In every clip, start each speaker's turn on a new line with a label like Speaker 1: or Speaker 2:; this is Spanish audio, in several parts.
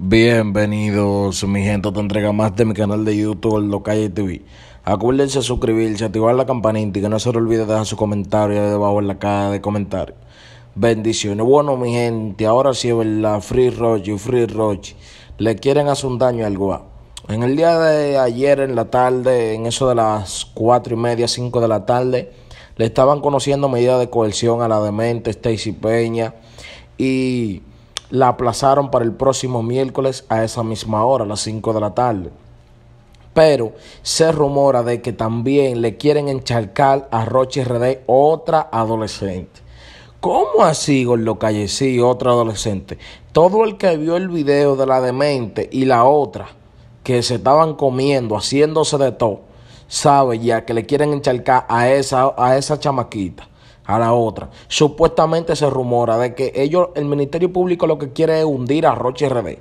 Speaker 1: Bienvenidos, mi gente, te entrega más de mi canal de YouTube, el Calle TV. Acuérdense de suscribirse, activar la campanita y que no se le olvide dejar su comentario ahí debajo en la caja de comentarios. Bendiciones. Bueno, mi gente, ahora sí es la Free Roche Free Roche le quieren hacer un daño al algo. Ah. En el día de ayer, en la tarde, en eso de las cuatro y media, cinco de la tarde, le estaban conociendo medidas de coerción a la demente Stacy Peña y la aplazaron para el próximo miércoles a esa misma hora, a las 5 de la tarde. Pero se rumora de que también le quieren encharcar a Roche RD otra adolescente. ¿Cómo así, lo Callecí, otra adolescente? Todo el que vio el video de la demente y la otra que se estaban comiendo, haciéndose de todo, sabe ya que le quieren encharcar a esa, a esa chamaquita a la otra. Supuestamente se rumora de que ellos, el Ministerio Público lo que quiere es hundir a Roche RD.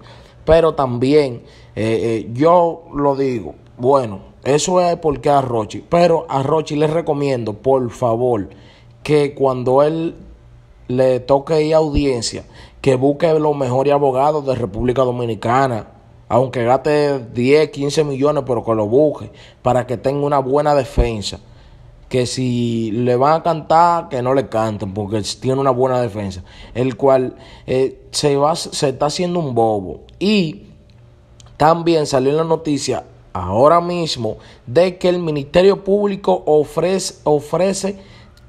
Speaker 1: Pero también, eh, eh, yo lo digo, bueno, eso es porque a Roche... Pero a Rochi les recomiendo, por favor, que cuando él le toque ir a audiencia, que busque los mejores abogados de República Dominicana. Aunque gaste 10, 15 millones, pero que lo busque para que tenga una buena defensa que si le van a cantar, que no le canten, porque tiene una buena defensa, el cual eh, se, va, se está haciendo un bobo. Y también salió la noticia ahora mismo de que el Ministerio Público ofrece, ofrece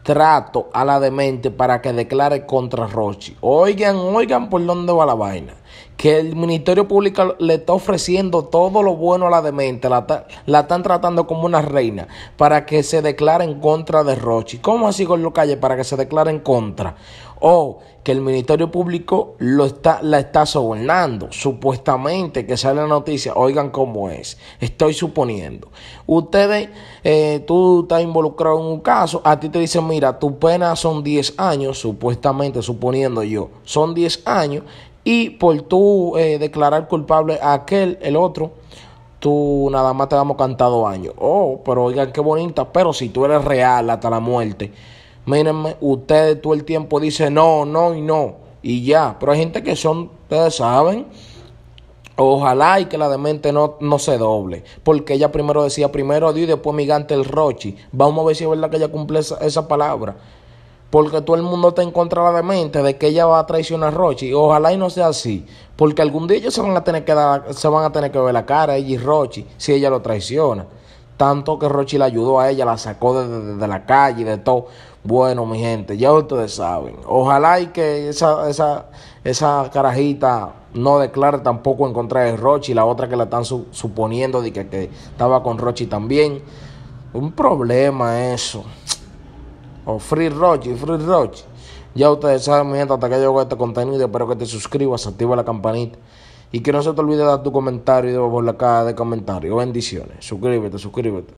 Speaker 1: trato a la demente para que declare contra Rochi. Oigan, oigan por dónde va la vaina que el Ministerio Público le está ofreciendo todo lo bueno a la demente, la, están tratando como una reina, para que se declare en contra de Rochi. ¿Cómo así con lo calle para que se declare en contra? O que el Ministerio Público lo está, la está sobornando, supuestamente que sale la noticia, oigan cómo es, estoy suponiendo. Ustedes, eh, tú estás involucrado en un caso, a ti te dicen, mira, tu pena son 10 años, supuestamente, suponiendo yo, son 10 años y por tú eh, declarar culpable a aquel, el otro, tú nada más te damos cantado años. Oh, pero oigan qué bonita, pero si tú eres real hasta la muerte. Mírenme, ustedes todo el tiempo dicen no, no y no. Y ya, pero hay gente que son, ustedes saben, Ojalá y que la demente no, no se doble. Porque ella primero decía primero Dios y después migante el Rochi. Vamos a ver si es verdad que ella cumple esa, esa palabra porque todo el mundo está en contra de la mente de que ella va a traicionar a Rochi. Ojalá y no sea así, porque algún día ellos se van a tener que dar, se van a tener que ver la cara ella y Rochi si ella lo traiciona. Tanto que Rochi la ayudó a ella, la sacó de, la calle y de todo. Bueno, mi gente, ya ustedes saben. Ojalá y que esa, esa, carajita no declare tampoco en contra de Rochi, la otra que la están suponiendo de que, que estaba con Rochi también. Un problema eso o Free Roche, Free Roche. Ya ustedes saben, mi gente, hasta que llegó este contenido, espero que te suscribas, activa la campanita y que no se te olvide dar tu comentario y de por la caja de comentarios. Bendiciones, suscríbete, suscríbete.